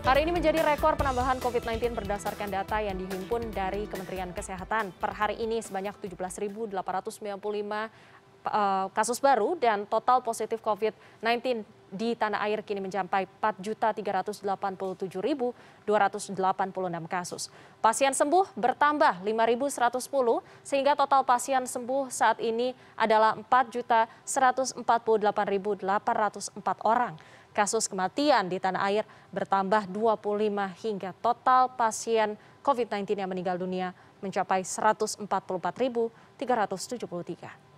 Hari ini menjadi rekor penambahan COVID-19 berdasarkan data yang dihimpun dari Kementerian Kesehatan. Per hari ini sebanyak 17.895 eh, kasus baru dan total positif COVID-19 di tanah air kini mencapai 4.387.286 kasus. Pasien sembuh bertambah 5.110 sehingga total pasien sembuh saat ini adalah 4.148.804 orang. Kasus kematian di tanah air bertambah 25 hingga total pasien COVID-19 yang meninggal dunia mencapai 144.373.